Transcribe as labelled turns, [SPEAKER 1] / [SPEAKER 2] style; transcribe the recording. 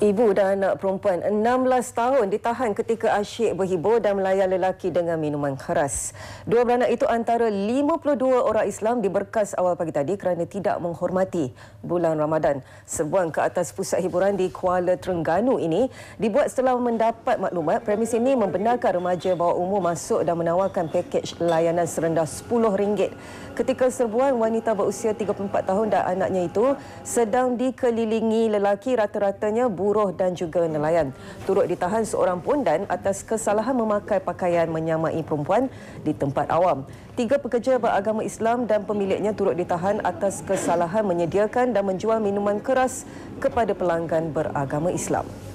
[SPEAKER 1] Ibu dan anak perempuan 16 tahun ditahan ketika asyik berhibur dan melayan lelaki dengan minuman keras. Dua beranak itu antara 52 orang Islam diberkas awal pagi tadi kerana tidak menghormati bulan Ramadan. Sebuang ke atas pusat hiburan di Kuala Terengganu ini dibuat setelah mendapat maklumat premis ini membenarkan remaja bawah umur masuk dan menawarkan paket layanan serendah RM10. Ketika serbuan wanita berusia 34 tahun dan anaknya itu sedang dikelilingi lelaki rata-ratanya buruh dan juga nelayan. Turut ditahan seorang pondan atas kesalahan memakai pakaian menyamai perempuan di tempat awam. Tiga pekerja beragama Islam dan pemiliknya turut ditahan atas kesalahan menyediakan dan menjual minuman keras kepada pelanggan beragama Islam.